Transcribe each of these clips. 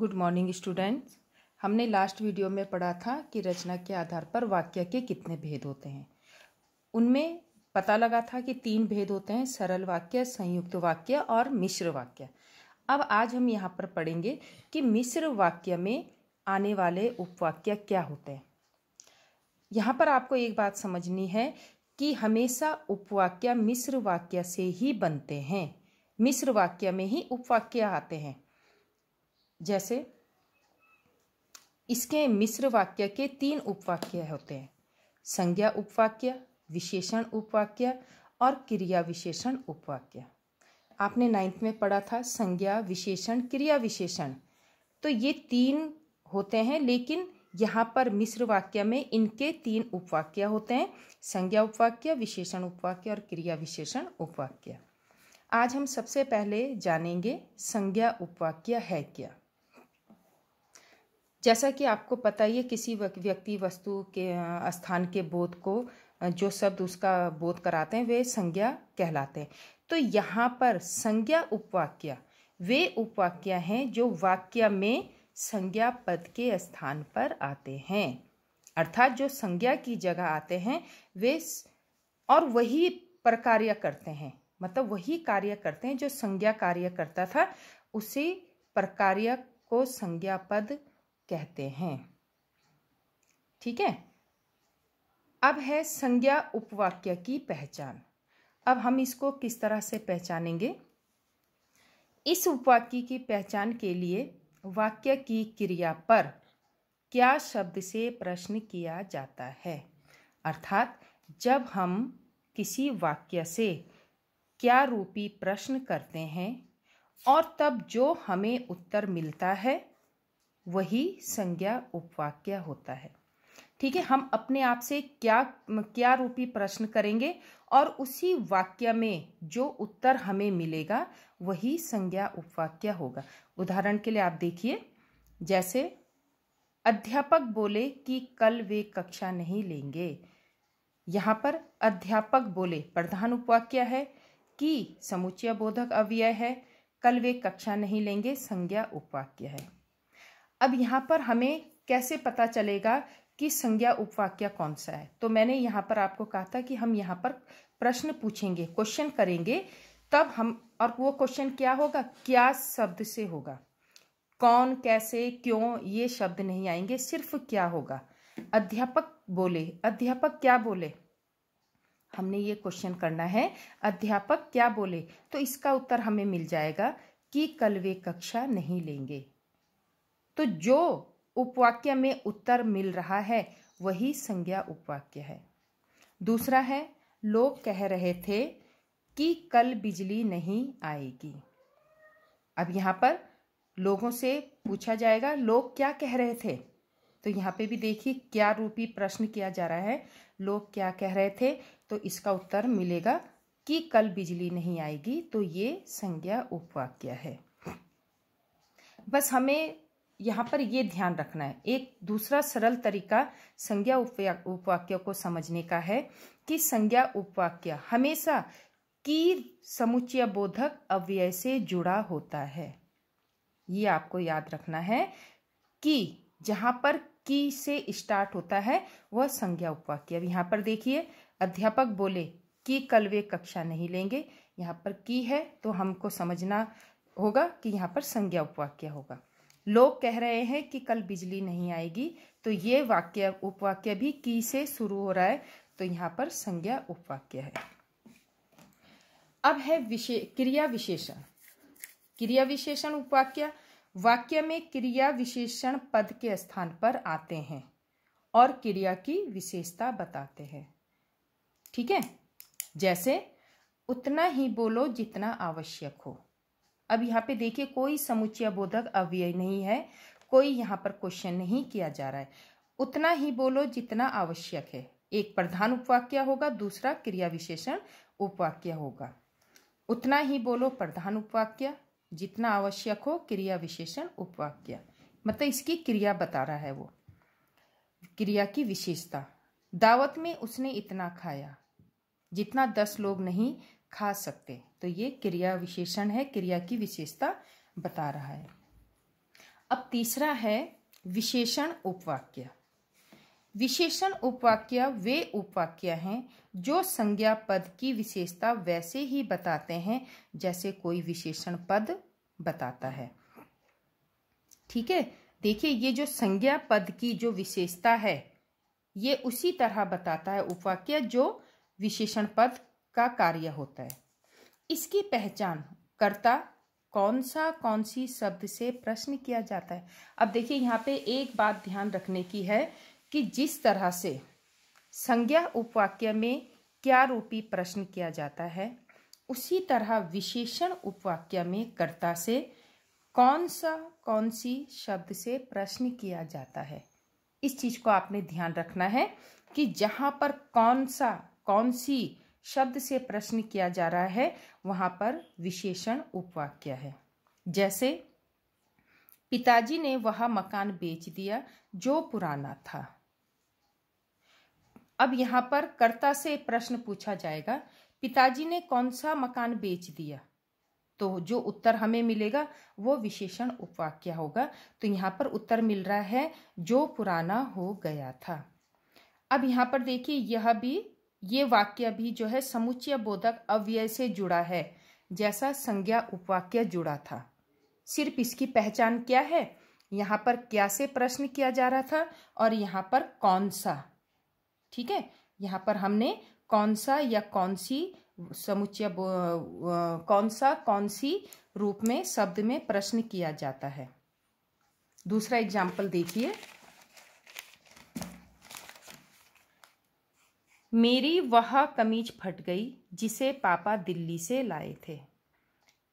good morning students हमने last video में पढ़ा था कि रचना के आधार पर वाक्य के कितने भेद होते हैं उनमें पता लगा था कि तीन भेद होते हैं सरल वाक्य संयुक्त वाक्य और मिश्र वाक्य अब आज हम यहाँ पर पढ़ेंगे कि मिश्र वाक्य में आने वाले उपवाक्य क्या होते हैं यहाँ पर आपको एक बात समझनी है कि हमेशा उपवाक्य मिश्र वाक्य से ही बनते हैं मिश्र वाक्य में ही उपवाक्य आते हैं जैसे इसके मिश्र वाक्य के तीन उपवाक्य होते हैं संज्ञा उपवाक्य विशेषण उपवाक्य और क्रिया विशेषण उपवाक्य आपने नाइन्थ में पढ़ा था संज्ञा विशेषण क्रिया विशेषण तो ये तीन होते हैं लेकिन यहाँ पर मिश्र वाक्य में इनके तीन उपवाक्य होते हैं संज्ञा उपवाक्य विशेषण उपवाक्य और क्रिया विशेषण उपवाक्य आज हम सबसे पहले जानेंगे संज्ञा उपवाक्य है क्या जैसा कि आपको पता ही है किसी व्यक्ति वस्तु के स्थान के बोध को जो शब्द उसका बोध कराते हैं वे संज्ञा कहलाते हैं तो यहाँ पर संज्ञा उपवाक्य वे उपवाक्य हैं जो वाक्य में संज्ञा पद के स्थान पर आते हैं अर्थात जो संज्ञा की जगह आते हैं वे और वही पर कार्य करते हैं मतलब वही कार्य करते हैं जो संज्ञा कार्य करता था उसी प्रकार्य को संज्ञा पद कहते हैं ठीक है अब है संज्ञा उपवाक्य की पहचान अब हम इसको किस तरह से पहचानेंगे इस उपवाक्य की पहचान के लिए वाक्य की क्रिया पर क्या शब्द से प्रश्न किया जाता है अर्थात जब हम किसी वाक्य से क्या रूपी प्रश्न करते हैं और तब जो हमें उत्तर मिलता है वही संज्ञा उपवाक्य होता है ठीक है हम अपने आप से क्या क्या रूपी प्रश्न करेंगे और उसी वाक्य में जो उत्तर हमें मिलेगा वही संज्ञा उपवाक्य होगा उदाहरण के लिए आप देखिए जैसे अध्यापक बोले कि कल वे कक्षा नहीं लेंगे यहाँ पर अध्यापक बोले प्रधान उपवाक्य है कि समुच्चय बोधक अव्यय है कल वे कक्षा नहीं लेंगे संज्ञा उपवाक्य है अब यहाँ पर हमें कैसे पता चलेगा कि संज्ञा उपवाक्य कौन सा है तो मैंने यहाँ पर आपको कहा था कि हम यहाँ पर प्रश्न पूछेंगे क्वेश्चन करेंगे तब हम और वो क्वेश्चन क्या होगा क्या शब्द से होगा कौन कैसे क्यों ये शब्द नहीं आएंगे सिर्फ क्या होगा अध्यापक बोले अध्यापक क्या बोले हमने ये क्वेश्चन करना है अध्यापक क्या बोले तो इसका उत्तर हमें मिल जाएगा कि कल वे कक्षा नहीं लेंगे तो जो उपवाक्य में उत्तर मिल रहा है वही संज्ञा उपवाक्य है दूसरा है लोग कह रहे थे कि कल बिजली नहीं आएगी अब यहाँ पर लोगों से पूछा जाएगा लोग क्या कह रहे थे तो यहाँ पे भी देखिए क्या रूपी प्रश्न किया जा रहा है लोग क्या कह रहे थे तो इसका उत्तर मिलेगा कि कल बिजली नहीं आएगी तो ये संज्ञा उपवाक्य है बस हमें यहाँ पर ये ध्यान रखना है एक दूसरा सरल तरीका संज्ञा उपवाक्य को समझने का है कि संज्ञा उपवाक्य हमेशा की समुच्चय बोधक अव्यय से जुड़ा होता है ये आपको याद रखना है कि जहाँ पर की से स्टार्ट होता है वह संज्ञा उपवाक्य अब यहाँ पर देखिए अध्यापक बोले कि कल वे कक्षा नहीं लेंगे यहाँ पर की है तो हमको समझना होगा कि यहाँ पर संज्ञा उपवाक्य होगा लोग कह रहे हैं कि कल बिजली नहीं आएगी तो ये वाक्य उपवाक्य भी की से शुरू हो रहा है तो यहाँ पर संज्ञा उपवाक्य है अब है विशे क्रिया विशेषण क्रिया विशेषण उपवाक्य वाक्य में क्रिया विशेषण पद के स्थान पर आते हैं और क्रिया की विशेषता बताते हैं ठीक है जैसे उतना ही बोलो जितना आवश्यक हो अब यहाँ पे देखिए कोई समुच्चय बोधक अव्यय नहीं है कोई यहाँ पर क्वेश्चन नहीं किया जा रहा है उतना ही बोलो जितना आवश्यक है एक प्रधान उपवाक्य होगा दूसरा क्रिया विशेषण उपवाक्य होगा उतना ही बोलो प्रधान उपवाक्य जितना आवश्यक हो क्रिया विशेषण उपवाक्य मतलब इसकी क्रिया बता रहा है वो क्रिया की विशेषता दावत में उसने इतना खाया जितना दस लोग नहीं खा सकते तो ये क्रिया विशेषण है क्रिया की विशेषता बता रहा है अब तीसरा है विशेषण उपवाक्य विशेषण उपवाक्य वे उपवाक्य हैं जो संज्ञा पद की विशेषता वैसे ही बताते हैं जैसे कोई विशेषण पद बताता है ठीक है देखिए ये जो संज्ञा पद की जो विशेषता है ये उसी तरह बताता है उपवाक्य जो विशेषण पद का कार्य होता है इसकी पहचान करता कौन सा कौन सी शब्द से प्रश्न किया जाता है अब देखिए यहाँ पे एक बात ध्यान रखने की है कि जिस तरह से संज्ञा उपवाक्य में क्या रूपी प्रश्न किया जाता है उसी तरह विशेषण उपवाक्य में कर्ता से कौन सा कौन सी शब्द से प्रश्न किया जाता है इस चीज़ को आपने ध्यान रखना है कि जहाँ पर कौन सा कौन सी शब्द से प्रश्न किया जा रहा है वहां पर विशेषण उपवाक्य है जैसे पिताजी ने वह मकान बेच दिया जो पुराना था अब यहाँ पर कर्ता से प्रश्न पूछा जाएगा पिताजी ने कौन सा मकान बेच दिया तो जो उत्तर हमें मिलेगा वो विशेषण उपवाक्य होगा तो यहाँ पर उत्तर मिल रहा है जो पुराना हो गया था अब यहाँ पर देखिए यह भी ये वाक्य भी जो है समुच्चय बोधक अव्यय से जुड़ा है जैसा संज्ञा उपवाक्य जुड़ा था सिर्फ इसकी पहचान क्या है यहाँ पर क्या से प्रश्न किया जा रहा था और यहाँ पर कौन सा ठीक है यहाँ पर हमने कौन सा या कौन सी समुच्चय कौन सा कौन सी रूप में शब्द में प्रश्न किया जाता है दूसरा एग्जाम्पल देखिए मेरी वह कमीज फट गई जिसे पापा दिल्ली से लाए थे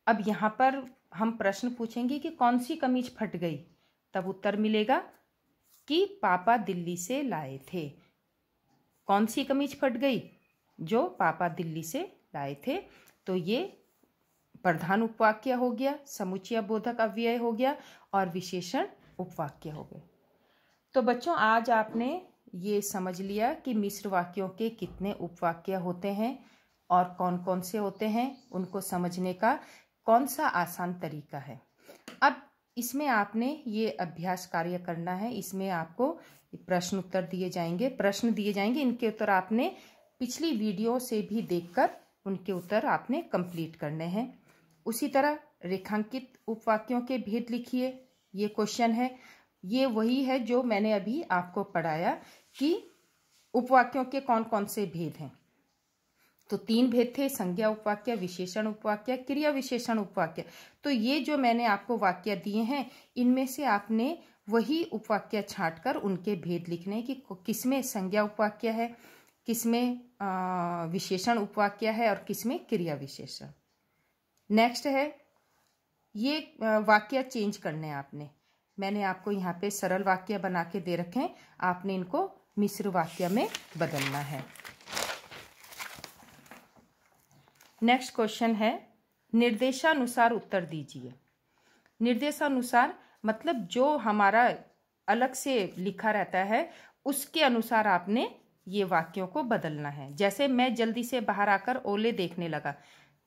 अब यहाँ पर हम प्रश्न पूछेंगे कि कौन सी कमीज फट गई तब उत्तर मिलेगा कि पापा दिल्ली से लाए थे कौन सी कमीज फट गई जो पापा दिल्ली से लाए थे तो ये प्रधान उपवाक्य हो गया समुचिया बोधक अव्यय हो गया और विशेषण उपवाक्य हो गए तो बच्चों आज आपने ये समझ लिया कि मिश्र वाक्यों के कितने उपवाक्य होते हैं और कौन कौन से होते हैं उनको समझने का कौन सा आसान तरीका है अब इसमें आपने ये अभ्यास कार्य करना है इसमें आपको प्रश्न उत्तर दिए जाएंगे प्रश्न दिए जाएंगे इनके उत्तर आपने पिछली वीडियो से भी देखकर उनके उत्तर आपने कंप्लीट करने हैं उसी तरह रेखांकित उपवाक्यों के भेद लिखिए ये क्वेश्चन है ये वही है जो मैंने अभी आपको पढ़ाया कि उपवाक्यों के कौन कौन से भेद हैं तो तीन भेद थे संज्ञा उपवाक्य विशेषण उपवाक्य क्रिया विशेषण उपवाक्य तो ये जो मैंने आपको वाक्य दिए हैं इनमें से आपने वही उपवाक्य छांटकर उनके भेद लिखने कि किसमें संज्ञा उपवाक्य है किसमें विशेषण उपवाक्य है और किसमें क्रिया विशेषण नेक्स्ट है ये वाक्य चेंज करने आपने मैंने आपको यहाँ पे सरल वाक्य बना के दे रखे हैं आपने इनको मिश्र वाक्य में बदलना है नेक्स्ट क्वेश्चन है निर्देशानुसार उत्तर दीजिए निर्देशानुसार मतलब जो हमारा अलग से लिखा रहता है उसके अनुसार आपने ये वाक्यों को बदलना है जैसे मैं जल्दी से बाहर आकर ओले देखने लगा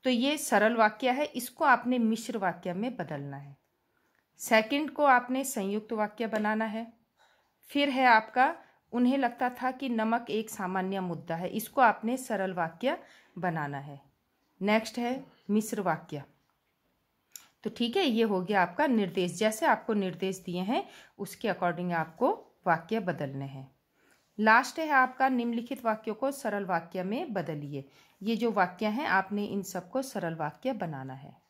तो ये सरल वाक्य है इसको आपने मिश्र वाक्य में बदलना है सेकंड को आपने संयुक्त वाक्य बनाना है फिर है आपका उन्हें लगता था कि नमक एक सामान्य मुद्दा है इसको आपने सरल वाक्य बनाना है नेक्स्ट है मिश्र वाक्य तो ठीक है ये हो गया आपका निर्देश जैसे आपको निर्देश दिए हैं उसके अकॉर्डिंग आपको वाक्य बदलने हैं लास्ट है आपका निम्नलिखित वाक्यों को सरल वाक्य में बदलिए ये जो वाक्य हैं आपने इन सबको सरल वाक्य बनाना है